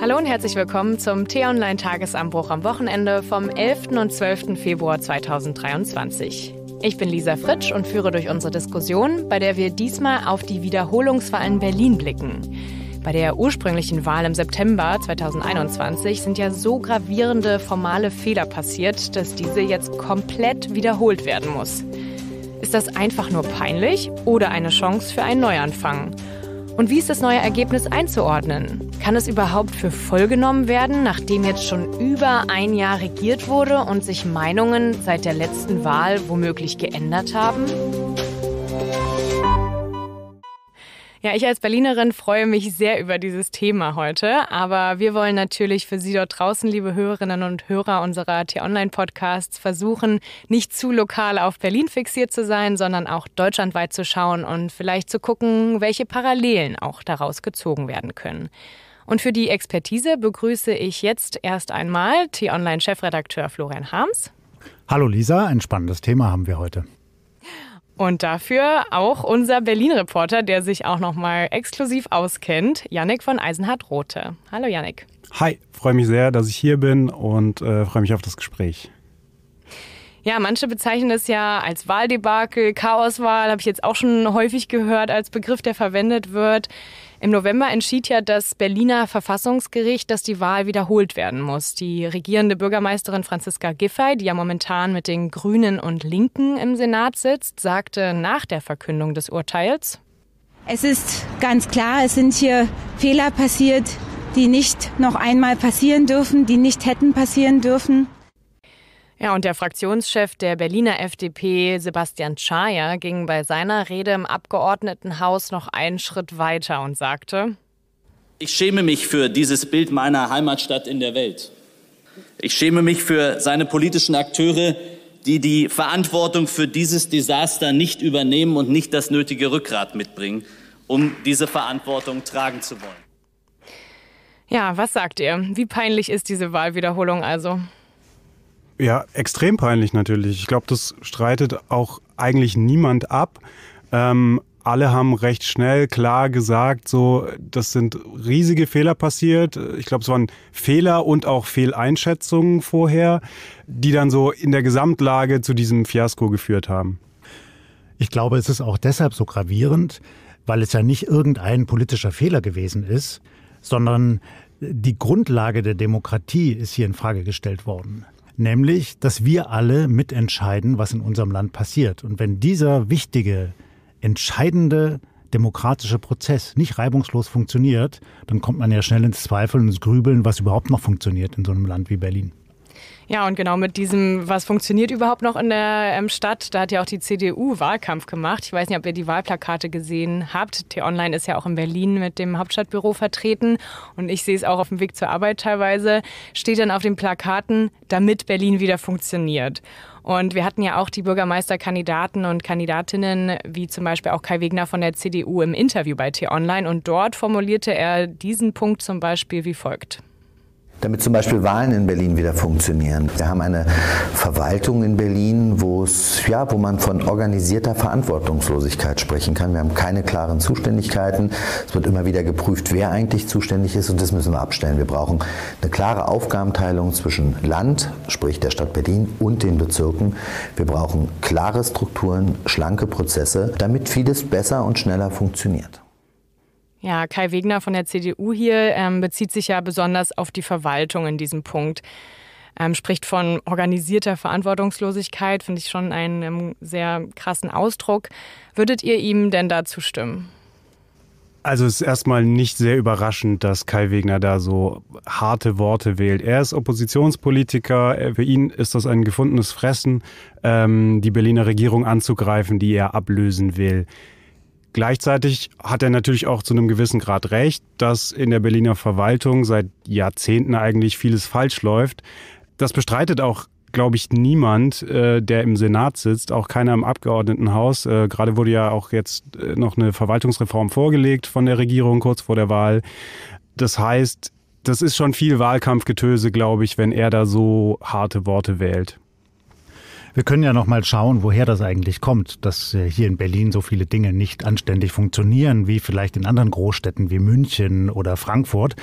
Hallo und herzlich willkommen zum T-Online-Tagesanbruch am Wochenende vom 11. und 12. Februar 2023. Ich bin Lisa Fritsch und führe durch unsere Diskussion, bei der wir diesmal auf die Wiederholungswahl in Berlin blicken. Bei der ursprünglichen Wahl im September 2021 sind ja so gravierende formale Fehler passiert, dass diese jetzt komplett wiederholt werden muss. Ist das einfach nur peinlich oder eine Chance für einen Neuanfang? Und wie ist das neue Ergebnis einzuordnen? Kann es überhaupt für voll genommen werden, nachdem jetzt schon über ein Jahr regiert wurde und sich Meinungen seit der letzten Wahl womöglich geändert haben? Ja, ich als Berlinerin freue mich sehr über dieses Thema heute, aber wir wollen natürlich für Sie dort draußen, liebe Hörerinnen und Hörer unserer T-Online-Podcasts, versuchen, nicht zu lokal auf Berlin fixiert zu sein, sondern auch deutschlandweit zu schauen und vielleicht zu gucken, welche Parallelen auch daraus gezogen werden können. Und für die Expertise begrüße ich jetzt erst einmal T-Online-Chefredakteur Florian Harms. Hallo Lisa, ein spannendes Thema haben wir heute. Und dafür auch unser Berlin-Reporter, der sich auch nochmal exklusiv auskennt, Yannick von Eisenhardt-Rote. Hallo Yannick. Hi, freue mich sehr, dass ich hier bin und äh, freue mich auf das Gespräch. Ja, manche bezeichnen es ja als Wahldebakel, Chaoswahl, habe ich jetzt auch schon häufig gehört als Begriff, der verwendet wird. Im November entschied ja das Berliner Verfassungsgericht, dass die Wahl wiederholt werden muss. Die regierende Bürgermeisterin Franziska Giffey, die ja momentan mit den Grünen und Linken im Senat sitzt, sagte nach der Verkündung des Urteils, es ist ganz klar, es sind hier Fehler passiert, die nicht noch einmal passieren dürfen, die nicht hätten passieren dürfen. Ja, und der Fraktionschef der Berliner FDP, Sebastian Czaja, ging bei seiner Rede im Abgeordnetenhaus noch einen Schritt weiter und sagte, ich schäme mich für dieses Bild meiner Heimatstadt in der Welt. Ich schäme mich für seine politischen Akteure, die die Verantwortung für dieses Desaster nicht übernehmen und nicht das nötige Rückgrat mitbringen, um diese Verantwortung tragen zu wollen. Ja, was sagt ihr? Wie peinlich ist diese Wahlwiederholung also? Ja, extrem peinlich natürlich. Ich glaube, das streitet auch eigentlich niemand ab. Ähm, alle haben recht schnell klar gesagt, so, das sind riesige Fehler passiert. Ich glaube, es waren Fehler und auch Fehleinschätzungen vorher, die dann so in der Gesamtlage zu diesem Fiasko geführt haben. Ich glaube, es ist auch deshalb so gravierend, weil es ja nicht irgendein politischer Fehler gewesen ist, sondern die Grundlage der Demokratie ist hier in Frage gestellt worden nämlich, dass wir alle mitentscheiden, was in unserem Land passiert. Und wenn dieser wichtige, entscheidende demokratische Prozess nicht reibungslos funktioniert, dann kommt man ja schnell ins Zweifeln, ins Grübeln, was überhaupt noch funktioniert in so einem Land wie Berlin. Ja, und genau mit diesem, was funktioniert überhaupt noch in der ähm, Stadt, da hat ja auch die CDU Wahlkampf gemacht. Ich weiß nicht, ob ihr die Wahlplakate gesehen habt. T-Online ist ja auch in Berlin mit dem Hauptstadtbüro vertreten und ich sehe es auch auf dem Weg zur Arbeit teilweise. Steht dann auf den Plakaten, damit Berlin wieder funktioniert. Und wir hatten ja auch die Bürgermeisterkandidaten und Kandidatinnen, wie zum Beispiel auch Kai Wegner von der CDU im Interview bei T-Online. Und dort formulierte er diesen Punkt zum Beispiel wie folgt damit zum Beispiel Wahlen in Berlin wieder funktionieren. Wir haben eine Verwaltung in Berlin, wo es ja, wo man von organisierter Verantwortungslosigkeit sprechen kann. Wir haben keine klaren Zuständigkeiten. Es wird immer wieder geprüft, wer eigentlich zuständig ist, und das müssen wir abstellen. Wir brauchen eine klare Aufgabenteilung zwischen Land, sprich der Stadt Berlin, und den Bezirken. Wir brauchen klare Strukturen, schlanke Prozesse, damit vieles besser und schneller funktioniert. Ja, Kai Wegner von der CDU hier ähm, bezieht sich ja besonders auf die Verwaltung in diesem Punkt. Ähm, spricht von organisierter Verantwortungslosigkeit, finde ich schon einen ähm, sehr krassen Ausdruck. Würdet ihr ihm denn dazu stimmen? Also es ist erstmal nicht sehr überraschend, dass Kai Wegner da so harte Worte wählt. Er ist Oppositionspolitiker, äh, für ihn ist das ein gefundenes Fressen, ähm, die Berliner Regierung anzugreifen, die er ablösen will. Gleichzeitig hat er natürlich auch zu einem gewissen Grad recht, dass in der Berliner Verwaltung seit Jahrzehnten eigentlich vieles falsch läuft. Das bestreitet auch, glaube ich, niemand, äh, der im Senat sitzt, auch keiner im Abgeordnetenhaus. Äh, Gerade wurde ja auch jetzt äh, noch eine Verwaltungsreform vorgelegt von der Regierung kurz vor der Wahl. Das heißt, das ist schon viel Wahlkampfgetöse, glaube ich, wenn er da so harte Worte wählt. Wir können ja noch mal schauen, woher das eigentlich kommt, dass äh, hier in Berlin so viele Dinge nicht anständig funktionieren, wie vielleicht in anderen Großstädten wie München oder Frankfurt.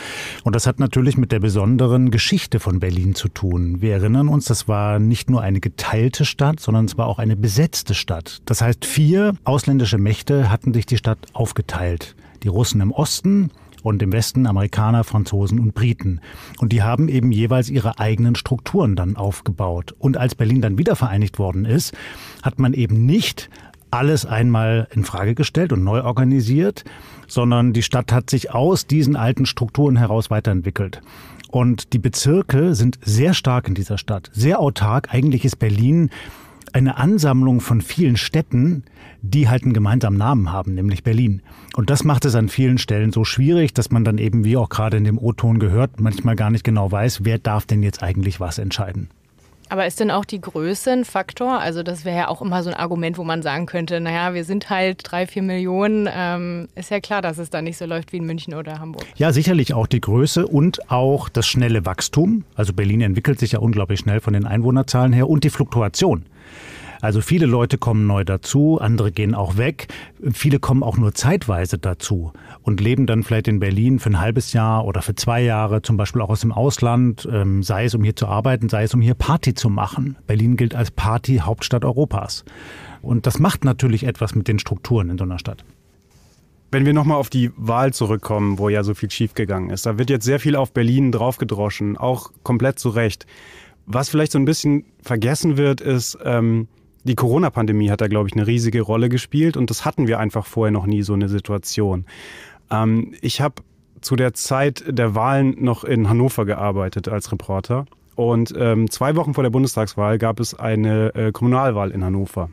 Und das hat natürlich mit der besonderen Geschichte von Berlin zu tun. Wir erinnern uns, das war nicht nur eine geteilte Stadt, sondern es war auch eine besetzte Stadt. Das heißt, vier ausländische Mächte hatten sich die Stadt aufgeteilt. Die Russen im Osten, und im Westen Amerikaner, Franzosen und Briten. Und die haben eben jeweils ihre eigenen Strukturen dann aufgebaut. Und als Berlin dann wieder vereinigt worden ist, hat man eben nicht alles einmal in Frage gestellt und neu organisiert, sondern die Stadt hat sich aus diesen alten Strukturen heraus weiterentwickelt. Und die Bezirke sind sehr stark in dieser Stadt, sehr autark. Eigentlich ist Berlin eine Ansammlung von vielen Städten, die halt einen gemeinsamen Namen haben, nämlich Berlin. Und das macht es an vielen Stellen so schwierig, dass man dann eben, wie auch gerade in dem O-Ton gehört, manchmal gar nicht genau weiß, wer darf denn jetzt eigentlich was entscheiden. Aber ist denn auch die Größe ein Faktor? Also das wäre ja auch immer so ein Argument, wo man sagen könnte, naja, wir sind halt drei, vier Millionen. Ähm, ist ja klar, dass es da nicht so läuft wie in München oder Hamburg. Ja, sicherlich auch die Größe und auch das schnelle Wachstum. Also Berlin entwickelt sich ja unglaublich schnell von den Einwohnerzahlen her und die Fluktuation. Also viele Leute kommen neu dazu, andere gehen auch weg. Viele kommen auch nur zeitweise dazu und leben dann vielleicht in Berlin für ein halbes Jahr oder für zwei Jahre, zum Beispiel auch aus dem Ausland, ähm, sei es um hier zu arbeiten, sei es um hier Party zu machen. Berlin gilt als Party-Hauptstadt Europas. Und das macht natürlich etwas mit den Strukturen in so einer Stadt. Wenn wir nochmal auf die Wahl zurückkommen, wo ja so viel schiefgegangen ist, da wird jetzt sehr viel auf Berlin draufgedroschen, auch komplett zu Recht. Was vielleicht so ein bisschen vergessen wird, ist, ähm, die Corona-Pandemie hat da, glaube ich, eine riesige Rolle gespielt und das hatten wir einfach vorher noch nie, so eine Situation. Ähm, ich habe zu der Zeit der Wahlen noch in Hannover gearbeitet als Reporter. Und ähm, zwei Wochen vor der Bundestagswahl gab es eine äh, Kommunalwahl in Hannover.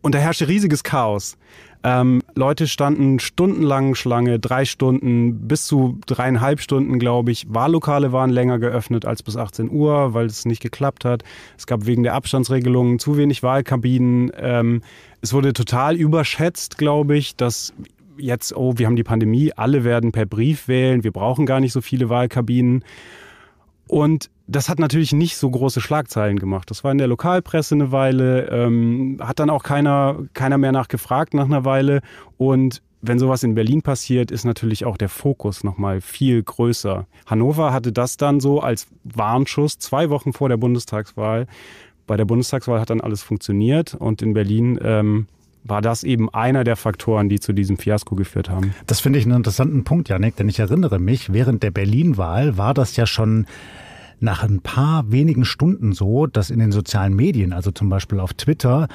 Und da herrschte riesiges Chaos. Ähm, Leute standen stundenlang Schlange, drei Stunden, bis zu dreieinhalb Stunden, glaube ich. Wahllokale waren länger geöffnet als bis 18 Uhr, weil es nicht geklappt hat. Es gab wegen der Abstandsregelungen zu wenig Wahlkabinen. Ähm, es wurde total überschätzt, glaube ich, dass jetzt, oh, wir haben die Pandemie, alle werden per Brief wählen, wir brauchen gar nicht so viele Wahlkabinen. Und das hat natürlich nicht so große Schlagzeilen gemacht. Das war in der Lokalpresse eine Weile, ähm, hat dann auch keiner, keiner mehr nachgefragt nach einer Weile. Und wenn sowas in Berlin passiert, ist natürlich auch der Fokus nochmal viel größer. Hannover hatte das dann so als Warnschuss zwei Wochen vor der Bundestagswahl. Bei der Bundestagswahl hat dann alles funktioniert und in Berlin ähm, war das eben einer der Faktoren, die zu diesem Fiasko geführt haben. Das finde ich einen interessanten Punkt, Janik, denn ich erinnere mich, während der Berlin-Wahl war das ja schon nach ein paar wenigen Stunden so, dass in den sozialen Medien, also zum Beispiel auf Twitter,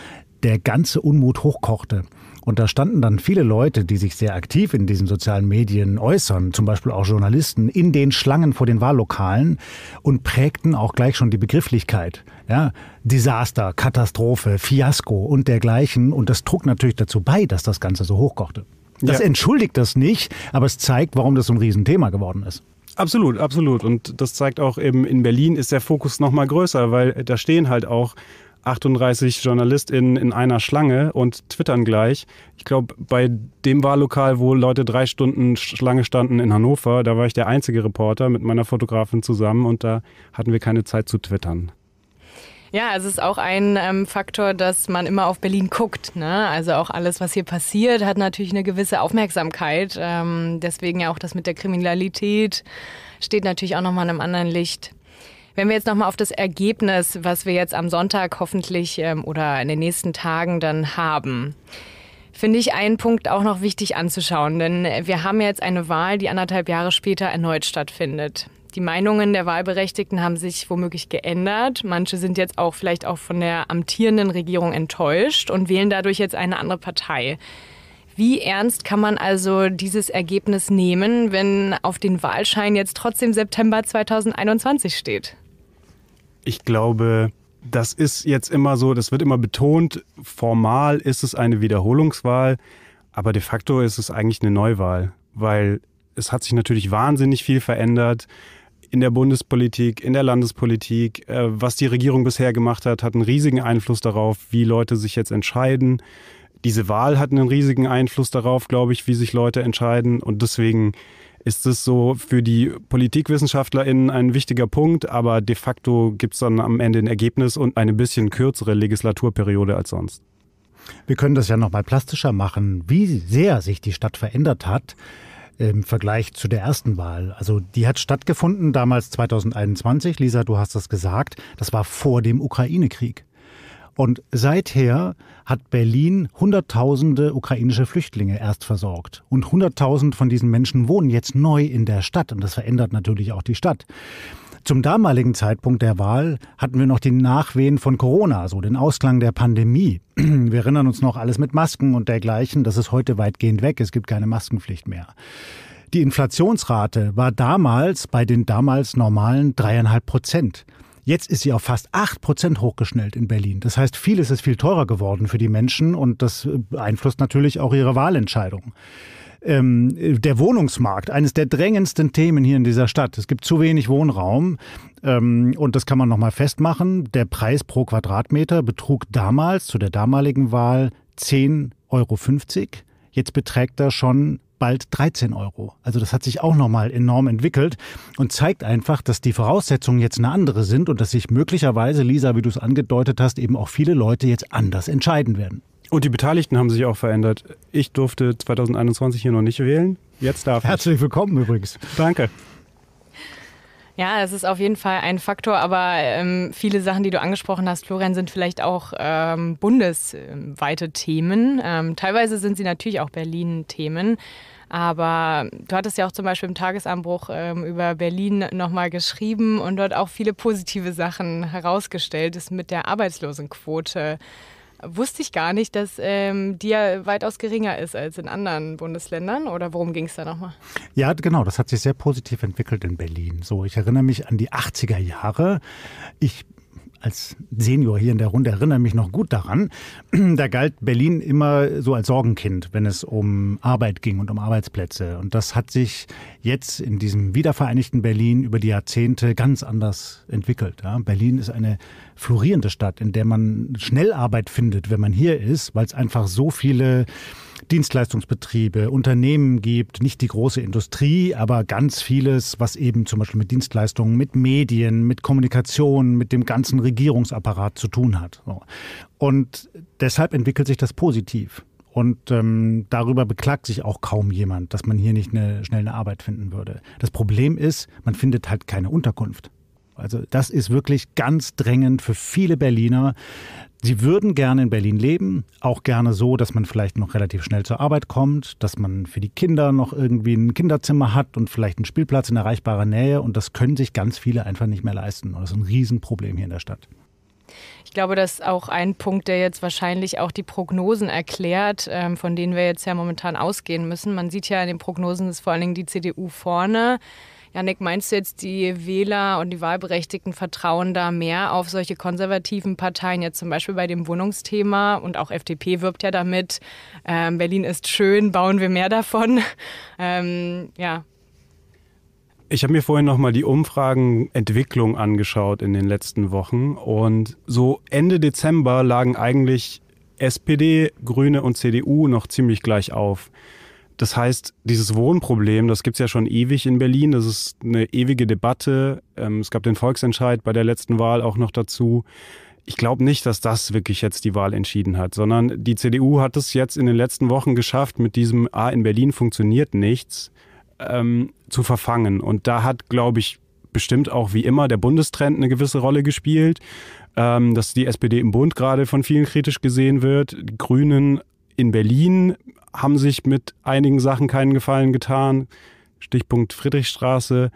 der ganze Unmut hochkochte. Und da standen dann viele Leute, die sich sehr aktiv in diesen sozialen Medien äußern, zum Beispiel auch Journalisten, in den Schlangen vor den Wahllokalen und prägten auch gleich schon die Begrifflichkeit. Ja, Desaster, Katastrophe, Fiasko und dergleichen. Und das trug natürlich dazu bei, dass das Ganze so hochkochte. Das ja. entschuldigt das nicht, aber es zeigt, warum das so ein Riesenthema geworden ist. Absolut, absolut. Und das zeigt auch eben, in Berlin ist der Fokus nochmal größer, weil da stehen halt auch 38 JournalistInnen in einer Schlange und twittern gleich. Ich glaube, bei dem Wahllokal, wo Leute drei Stunden Schlange standen in Hannover, da war ich der einzige Reporter mit meiner Fotografin zusammen und da hatten wir keine Zeit zu twittern. Ja, es ist auch ein ähm, Faktor, dass man immer auf Berlin guckt. Ne? Also auch alles, was hier passiert, hat natürlich eine gewisse Aufmerksamkeit. Ähm, deswegen ja auch das mit der Kriminalität steht natürlich auch nochmal in einem anderen Licht. Wenn wir jetzt nochmal auf das Ergebnis, was wir jetzt am Sonntag hoffentlich ähm, oder in den nächsten Tagen dann haben, finde ich einen Punkt auch noch wichtig anzuschauen. Denn wir haben jetzt eine Wahl, die anderthalb Jahre später erneut stattfindet. Die Meinungen der Wahlberechtigten haben sich womöglich geändert. Manche sind jetzt auch vielleicht auch von der amtierenden Regierung enttäuscht und wählen dadurch jetzt eine andere Partei. Wie ernst kann man also dieses Ergebnis nehmen, wenn auf den Wahlschein jetzt trotzdem September 2021 steht? Ich glaube, das ist jetzt immer so, das wird immer betont, formal ist es eine Wiederholungswahl, aber de facto ist es eigentlich eine Neuwahl, weil es hat sich natürlich wahnsinnig viel verändert in der Bundespolitik, in der Landespolitik, äh, was die Regierung bisher gemacht hat, hat einen riesigen Einfluss darauf, wie Leute sich jetzt entscheiden. Diese Wahl hat einen riesigen Einfluss darauf, glaube ich, wie sich Leute entscheiden. Und deswegen ist es so für die PolitikwissenschaftlerInnen ein wichtiger Punkt, aber de facto gibt es dann am Ende ein Ergebnis und eine bisschen kürzere Legislaturperiode als sonst. Wir können das ja nochmal plastischer machen, wie sehr sich die Stadt verändert hat im Vergleich zu der ersten Wahl. Also die hat stattgefunden damals 2021. Lisa, du hast das gesagt. Das war vor dem Ukraine-Krieg. Und seither hat Berlin Hunderttausende ukrainische Flüchtlinge erst versorgt. Und Hunderttausend von diesen Menschen wohnen jetzt neu in der Stadt. Und das verändert natürlich auch die Stadt. Zum damaligen Zeitpunkt der Wahl hatten wir noch die Nachwehen von Corona, so also den Ausklang der Pandemie. Wir erinnern uns noch alles mit Masken und dergleichen. Das ist heute weitgehend weg. Es gibt keine Maskenpflicht mehr. Die Inflationsrate war damals bei den damals normalen dreieinhalb Prozent. Jetzt ist sie auf fast acht Prozent hochgeschnellt in Berlin. Das heißt, vieles ist viel teurer geworden für die Menschen und das beeinflusst natürlich auch ihre Wahlentscheidung ähm, der Wohnungsmarkt, eines der drängendsten Themen hier in dieser Stadt. Es gibt zu wenig Wohnraum ähm, und das kann man nochmal festmachen. Der Preis pro Quadratmeter betrug damals, zu der damaligen Wahl, 10,50 Euro. Jetzt beträgt er schon bald 13 Euro. Also das hat sich auch nochmal enorm entwickelt und zeigt einfach, dass die Voraussetzungen jetzt eine andere sind und dass sich möglicherweise, Lisa, wie du es angedeutet hast, eben auch viele Leute jetzt anders entscheiden werden. Und die Beteiligten haben sich auch verändert. Ich durfte 2021 hier noch nicht wählen. Jetzt darf ich. Herzlich willkommen übrigens. Danke. Ja, es ist auf jeden Fall ein Faktor, aber ähm, viele Sachen, die du angesprochen hast, Florian, sind vielleicht auch ähm, bundesweite Themen. Ähm, teilweise sind sie natürlich auch Berlin-Themen. Aber du hattest ja auch zum Beispiel im Tagesanbruch ähm, über Berlin nochmal geschrieben und dort auch viele positive Sachen herausgestellt, ist mit der Arbeitslosenquote wusste ich gar nicht, dass ähm, die ja weitaus geringer ist als in anderen Bundesländern. Oder worum ging es da nochmal? Ja, genau. Das hat sich sehr positiv entwickelt in Berlin. So, ich erinnere mich an die 80er Jahre. Ich als Senior hier in der Runde erinnere mich noch gut daran. Da galt Berlin immer so als Sorgenkind, wenn es um Arbeit ging und um Arbeitsplätze. Und das hat sich jetzt in diesem wiedervereinigten Berlin über die Jahrzehnte ganz anders entwickelt. Ja, Berlin ist eine florierende Stadt, in der man schnell Arbeit findet, wenn man hier ist, weil es einfach so viele Dienstleistungsbetriebe, Unternehmen gibt, nicht die große Industrie, aber ganz vieles, was eben zum Beispiel mit Dienstleistungen, mit Medien, mit Kommunikation, mit dem ganzen Regierungsapparat zu tun hat. Und deshalb entwickelt sich das positiv. Und ähm, darüber beklagt sich auch kaum jemand, dass man hier nicht eine, schnell eine Arbeit finden würde. Das Problem ist, man findet halt keine Unterkunft. Also das ist wirklich ganz drängend für viele Berliner, Sie würden gerne in Berlin leben, auch gerne so, dass man vielleicht noch relativ schnell zur Arbeit kommt, dass man für die Kinder noch irgendwie ein Kinderzimmer hat und vielleicht einen Spielplatz in erreichbarer Nähe. Und das können sich ganz viele einfach nicht mehr leisten. Und das ist ein Riesenproblem hier in der Stadt. Ich glaube, das ist auch ein Punkt, der jetzt wahrscheinlich auch die Prognosen erklärt, ähm, von denen wir jetzt ja momentan ausgehen müssen. Man sieht ja in den Prognosen ist vor allen Dingen die CDU vorne. Janik, meinst du jetzt, die Wähler und die Wahlberechtigten vertrauen da mehr auf solche konservativen Parteien, jetzt zum Beispiel bei dem Wohnungsthema und auch FDP wirbt ja damit, ähm, Berlin ist schön, bauen wir mehr davon. Ähm, ja, ich habe mir vorhin nochmal die Umfragenentwicklung angeschaut in den letzten Wochen. Und so Ende Dezember lagen eigentlich SPD, Grüne und CDU noch ziemlich gleich auf. Das heißt, dieses Wohnproblem, das gibt es ja schon ewig in Berlin. Das ist eine ewige Debatte. Ähm, es gab den Volksentscheid bei der letzten Wahl auch noch dazu. Ich glaube nicht, dass das wirklich jetzt die Wahl entschieden hat, sondern die CDU hat es jetzt in den letzten Wochen geschafft, mit diesem Ah, in Berlin funktioniert nichts ähm, zu verfangen. Und da hat, glaube ich, bestimmt auch wie immer der Bundestrend eine gewisse Rolle gespielt, ähm, dass die SPD im Bund gerade von vielen kritisch gesehen wird, die Grünen in Berlin haben sich mit einigen Sachen keinen Gefallen getan. Stichpunkt Friedrichstraße.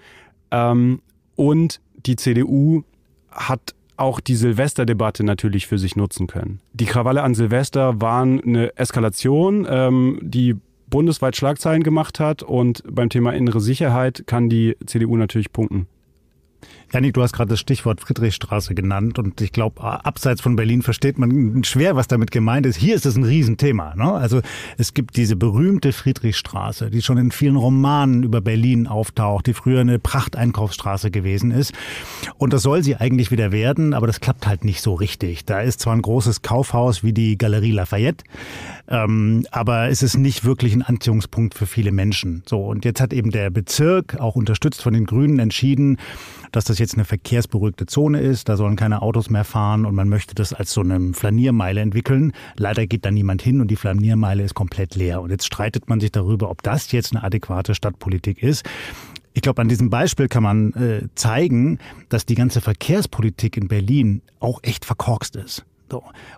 Ähm, und die CDU hat auch die Silvesterdebatte natürlich für sich nutzen können. Die Krawalle an Silvester waren eine Eskalation, ähm, die bundesweit Schlagzeilen gemacht hat. Und beim Thema innere Sicherheit kann die CDU natürlich punkten. Janik, du hast gerade das Stichwort Friedrichstraße genannt und ich glaube, abseits von Berlin versteht man schwer, was damit gemeint ist. Hier ist es ein Riesenthema. Ne? Also es gibt diese berühmte Friedrichstraße, die schon in vielen Romanen über Berlin auftaucht, die früher eine Prachteinkaufsstraße gewesen ist. Und das soll sie eigentlich wieder werden, aber das klappt halt nicht so richtig. Da ist zwar ein großes Kaufhaus wie die Galerie Lafayette, ähm, aber es ist nicht wirklich ein Anziehungspunkt für viele Menschen. So, und jetzt hat eben der Bezirk, auch unterstützt von den Grünen, entschieden, dass das es jetzt eine verkehrsberuhigte Zone ist, da sollen keine Autos mehr fahren und man möchte das als so eine Flaniermeile entwickeln. Leider geht da niemand hin und die Flaniermeile ist komplett leer. Und jetzt streitet man sich darüber, ob das jetzt eine adäquate Stadtpolitik ist. Ich glaube, an diesem Beispiel kann man äh, zeigen, dass die ganze Verkehrspolitik in Berlin auch echt verkorkst ist.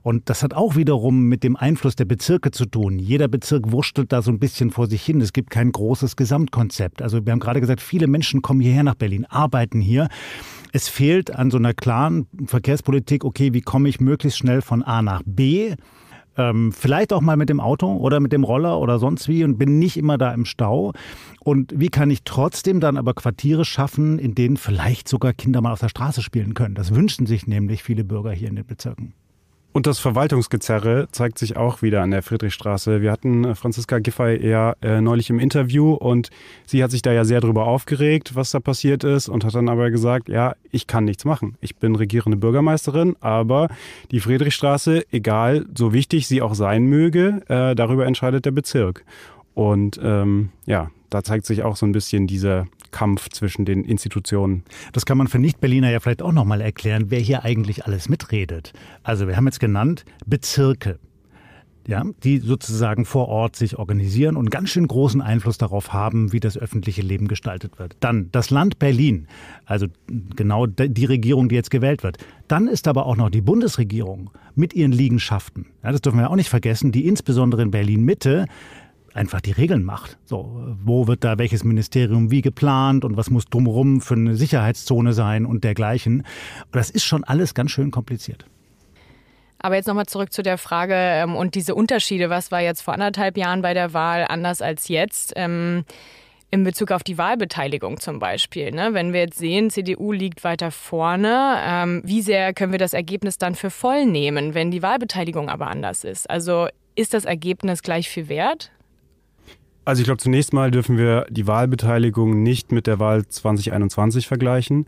Und das hat auch wiederum mit dem Einfluss der Bezirke zu tun. Jeder Bezirk wurschtelt da so ein bisschen vor sich hin. Es gibt kein großes Gesamtkonzept. Also wir haben gerade gesagt, viele Menschen kommen hierher nach Berlin, arbeiten hier. Es fehlt an so einer klaren Verkehrspolitik, okay, wie komme ich möglichst schnell von A nach B? Ähm, vielleicht auch mal mit dem Auto oder mit dem Roller oder sonst wie und bin nicht immer da im Stau. Und wie kann ich trotzdem dann aber Quartiere schaffen, in denen vielleicht sogar Kinder mal auf der Straße spielen können? Das wünschen sich nämlich viele Bürger hier in den Bezirken. Und das Verwaltungsgezerre zeigt sich auch wieder an der Friedrichstraße. Wir hatten äh, Franziska Giffey ja äh, neulich im Interview und sie hat sich da ja sehr drüber aufgeregt, was da passiert ist und hat dann aber gesagt, ja, ich kann nichts machen. Ich bin regierende Bürgermeisterin, aber die Friedrichstraße, egal so wichtig sie auch sein möge, äh, darüber entscheidet der Bezirk. Und ähm, ja, da zeigt sich auch so ein bisschen dieser Kampf zwischen den Institutionen. Das kann man für Nicht-Berliner ja vielleicht auch nochmal erklären, wer hier eigentlich alles mitredet. Also wir haben jetzt genannt Bezirke. Ja, die sozusagen vor Ort sich organisieren und ganz schön großen Einfluss darauf haben, wie das öffentliche Leben gestaltet wird. Dann das Land Berlin, also genau die Regierung, die jetzt gewählt wird. Dann ist aber auch noch die Bundesregierung mit ihren Liegenschaften. Ja, das dürfen wir auch nicht vergessen, die insbesondere in Berlin Mitte einfach die Regeln macht. So, wo wird da welches Ministerium wie geplant und was muss drumherum für eine Sicherheitszone sein und dergleichen. Das ist schon alles ganz schön kompliziert. Aber jetzt nochmal zurück zu der Frage ähm, und diese Unterschiede. Was war jetzt vor anderthalb Jahren bei der Wahl anders als jetzt? Ähm, in Bezug auf die Wahlbeteiligung zum Beispiel. Ne? Wenn wir jetzt sehen, CDU liegt weiter vorne, ähm, wie sehr können wir das Ergebnis dann für voll nehmen, wenn die Wahlbeteiligung aber anders ist? Also ist das Ergebnis gleich viel wert? Also ich glaube, zunächst mal dürfen wir die Wahlbeteiligung nicht mit der Wahl 2021 vergleichen.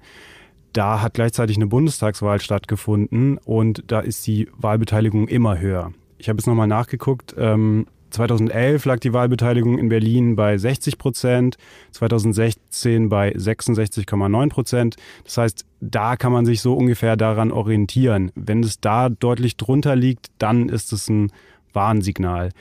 Da hat gleichzeitig eine Bundestagswahl stattgefunden und da ist die Wahlbeteiligung immer höher. Ich habe jetzt nochmal nachgeguckt. 2011 ähm, lag die Wahlbeteiligung in Berlin bei 60 Prozent, 2016 bei 66,9 Prozent. Das heißt, da kann man sich so ungefähr daran orientieren. Wenn es da deutlich drunter liegt, dann ist es ein Warnsignal.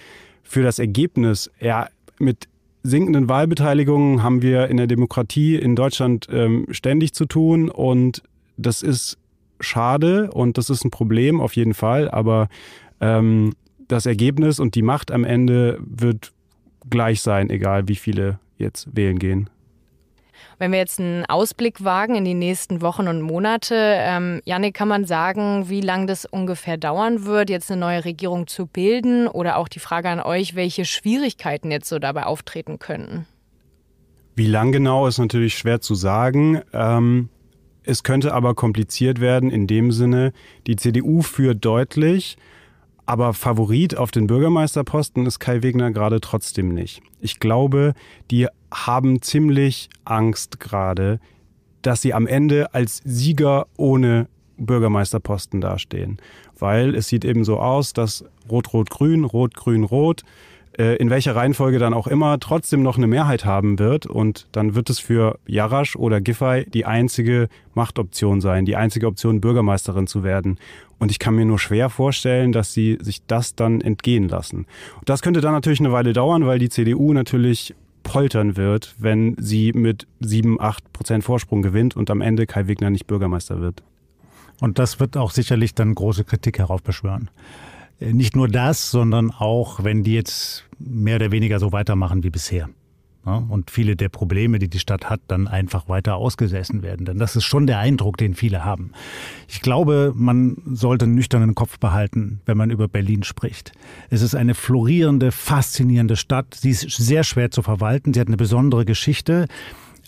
Für das Ergebnis, ja, mit sinkenden Wahlbeteiligungen haben wir in der Demokratie in Deutschland ähm, ständig zu tun und das ist schade und das ist ein Problem auf jeden Fall, aber ähm, das Ergebnis und die Macht am Ende wird gleich sein, egal wie viele jetzt wählen gehen. Wenn wir jetzt einen Ausblick wagen in die nächsten Wochen und Monate, ähm, Janik, kann man sagen, wie lange das ungefähr dauern wird, jetzt eine neue Regierung zu bilden? Oder auch die Frage an euch, welche Schwierigkeiten jetzt so dabei auftreten könnten? Wie lang genau ist natürlich schwer zu sagen. Ähm, es könnte aber kompliziert werden in dem Sinne, die CDU führt deutlich, aber Favorit auf den Bürgermeisterposten ist Kai Wegner gerade trotzdem nicht. Ich glaube, die haben ziemlich Angst gerade, dass sie am Ende als Sieger ohne Bürgermeisterposten dastehen. Weil es sieht eben so aus, dass Rot-Rot-Grün, Rot-Grün-Rot äh, in welcher Reihenfolge dann auch immer, trotzdem noch eine Mehrheit haben wird. Und dann wird es für Jarasch oder Giffey die einzige Machtoption sein, die einzige Option, Bürgermeisterin zu werden. Und ich kann mir nur schwer vorstellen, dass sie sich das dann entgehen lassen. das könnte dann natürlich eine Weile dauern, weil die CDU natürlich poltern wird, wenn sie mit 7, 8 Prozent Vorsprung gewinnt und am Ende Kai Wigner nicht Bürgermeister wird. Und das wird auch sicherlich dann große Kritik heraufbeschwören. Äh, nicht nur das, sondern auch, wenn die jetzt mehr oder weniger so weitermachen wie bisher. Ja, und viele der Probleme, die die Stadt hat, dann einfach weiter ausgesessen werden. Denn das ist schon der Eindruck, den viele haben. Ich glaube, man sollte einen nüchternen Kopf behalten, wenn man über Berlin spricht. Es ist eine florierende, faszinierende Stadt. Sie ist sehr schwer zu verwalten. Sie hat eine besondere Geschichte.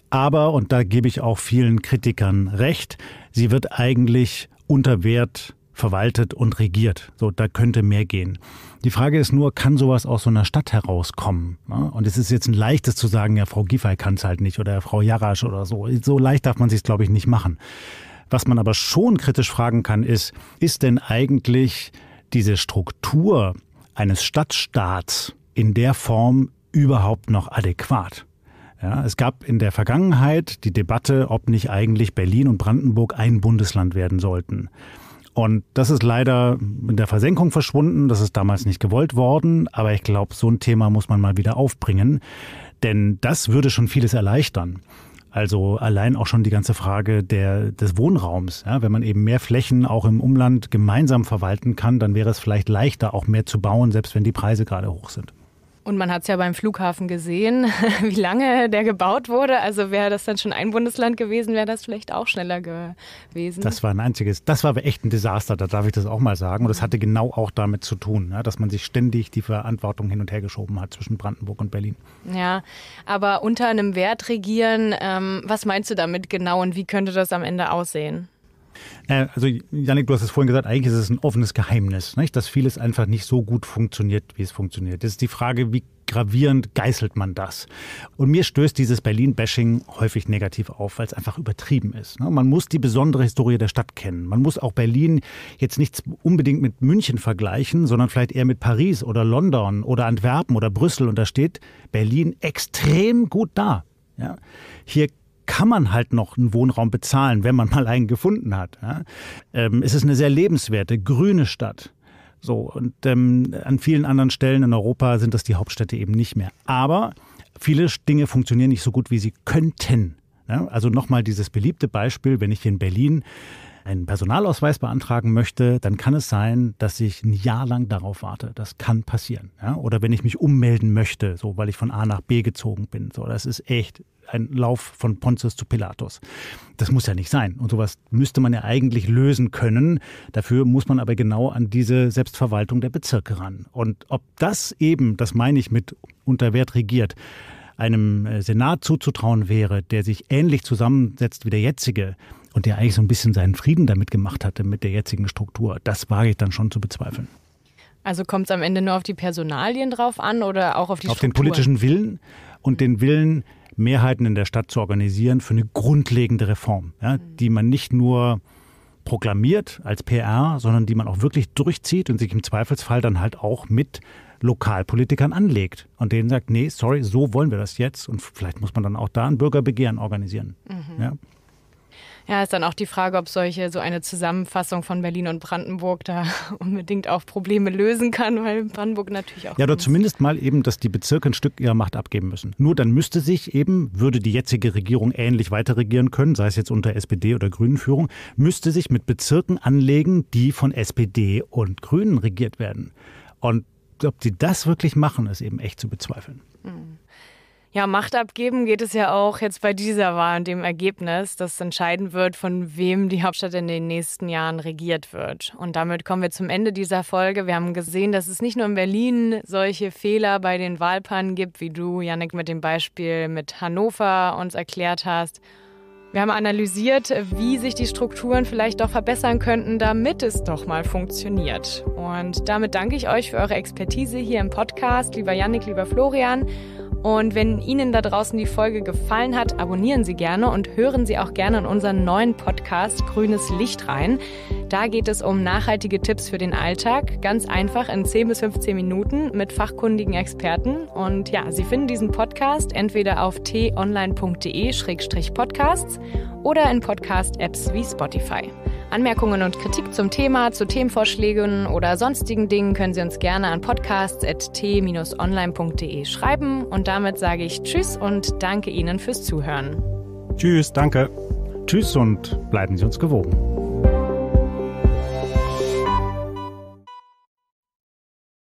Aber, und da gebe ich auch vielen Kritikern recht, sie wird eigentlich unter Wert verwaltet und regiert. So, da könnte mehr gehen. Die Frage ist nur, kann sowas aus so einer Stadt herauskommen? Und es ist jetzt ein leichtes zu sagen, ja, Frau Giffey kann es halt nicht oder Frau Jarasch oder so. So leicht darf man sich glaube ich, nicht machen. Was man aber schon kritisch fragen kann, ist, ist denn eigentlich diese Struktur eines Stadtstaats in der Form überhaupt noch adäquat? Ja, es gab in der Vergangenheit die Debatte, ob nicht eigentlich Berlin und Brandenburg ein Bundesland werden sollten. Und das ist leider in der Versenkung verschwunden. Das ist damals nicht gewollt worden. Aber ich glaube, so ein Thema muss man mal wieder aufbringen. Denn das würde schon vieles erleichtern. Also allein auch schon die ganze Frage der, des Wohnraums. Ja, wenn man eben mehr Flächen auch im Umland gemeinsam verwalten kann, dann wäre es vielleicht leichter, auch mehr zu bauen, selbst wenn die Preise gerade hoch sind. Und man hat es ja beim Flughafen gesehen, wie lange der gebaut wurde. Also wäre das dann schon ein Bundesland gewesen, wäre das vielleicht auch schneller gewesen. Das war ein einziges, das war echt ein Desaster, da darf ich das auch mal sagen. Und das mhm. hatte genau auch damit zu tun, ne, dass man sich ständig die Verantwortung hin und her geschoben hat zwischen Brandenburg und Berlin. Ja, aber unter einem Wert regieren, ähm, was meinst du damit genau und wie könnte das am Ende aussehen? Äh, also, Janik, du hast es vorhin gesagt, eigentlich ist es ein offenes Geheimnis, nicht? dass vieles einfach nicht so gut funktioniert, wie es funktioniert. Das ist die Frage, wie gravierend geißelt man das? Und mir stößt dieses Berlin-Bashing häufig negativ auf, weil es einfach übertrieben ist. Ne? Man muss die besondere Historie der Stadt kennen. Man muss auch Berlin jetzt nicht unbedingt mit München vergleichen, sondern vielleicht eher mit Paris oder London oder Antwerpen oder Brüssel. Und da steht Berlin extrem gut da. Ja? Hier kann man halt noch einen Wohnraum bezahlen, wenn man mal einen gefunden hat. Ja? Ähm, es ist eine sehr lebenswerte, grüne Stadt. So, und ähm, an vielen anderen Stellen in Europa sind das die Hauptstädte eben nicht mehr. Aber viele Dinge funktionieren nicht so gut, wie sie könnten. Ja? Ne? Also nochmal dieses beliebte Beispiel, wenn ich in Berlin einen Personalausweis beantragen möchte, dann kann es sein, dass ich ein Jahr lang darauf warte. Das kann passieren. Ja? Oder wenn ich mich ummelden möchte, so weil ich von A nach B gezogen bin. So, das ist echt ein Lauf von Pontius zu Pilatus. Das muss ja nicht sein. Und sowas müsste man ja eigentlich lösen können. Dafür muss man aber genau an diese Selbstverwaltung der Bezirke ran. Und ob das eben, das meine ich mit unter Wert regiert, einem äh, Senat zuzutrauen wäre, der sich ähnlich zusammensetzt wie der jetzige, und der eigentlich so ein bisschen seinen Frieden damit gemacht hatte, mit der jetzigen Struktur, das wage ich dann schon zu bezweifeln. Also kommt es am Ende nur auf die Personalien drauf an oder auch auf die Auf Struktur? den politischen Willen und mhm. den Willen, Mehrheiten in der Stadt zu organisieren für eine grundlegende Reform, ja, mhm. die man nicht nur proklamiert als PR, sondern die man auch wirklich durchzieht und sich im Zweifelsfall dann halt auch mit Lokalpolitikern anlegt und denen sagt, nee, sorry, so wollen wir das jetzt und vielleicht muss man dann auch da ein Bürgerbegehren organisieren. Mhm. Ja. Ja, ist dann auch die Frage, ob solche so eine Zusammenfassung von Berlin und Brandenburg da unbedingt auch Probleme lösen kann, weil Brandenburg natürlich auch. Ja, oder zumindest mal eben, dass die Bezirke ein Stück ihrer Macht abgeben müssen. Nur dann müsste sich eben, würde die jetzige Regierung ähnlich weiter regieren können, sei es jetzt unter SPD oder Grünenführung, müsste sich mit Bezirken anlegen, die von SPD und Grünen regiert werden. Und ob die das wirklich machen, ist eben echt zu bezweifeln. Mhm. Ja, Macht abgeben geht es ja auch jetzt bei dieser Wahl und dem Ergebnis, das entscheiden wird, von wem die Hauptstadt in den nächsten Jahren regiert wird. Und damit kommen wir zum Ende dieser Folge. Wir haben gesehen, dass es nicht nur in Berlin solche Fehler bei den Wahlpannen gibt, wie du, Janik, mit dem Beispiel mit Hannover uns erklärt hast. Wir haben analysiert, wie sich die Strukturen vielleicht doch verbessern könnten, damit es doch mal funktioniert. Und damit danke ich euch für eure Expertise hier im Podcast, lieber Janik, lieber Florian. Und wenn Ihnen da draußen die Folge gefallen hat, abonnieren Sie gerne und hören Sie auch gerne in unseren neuen Podcast Grünes Licht rein. Da geht es um nachhaltige Tipps für den Alltag, ganz einfach in 10 bis 15 Minuten mit fachkundigen Experten. Und ja, Sie finden diesen Podcast entweder auf t-online.de-podcasts oder in Podcast-Apps wie Spotify. Anmerkungen und Kritik zum Thema, zu Themenvorschlägen oder sonstigen Dingen können Sie uns gerne an podcasts.t-online.de schreiben. Und damit sage ich Tschüss und danke Ihnen fürs Zuhören. Tschüss, danke. Tschüss und bleiben Sie uns gewogen.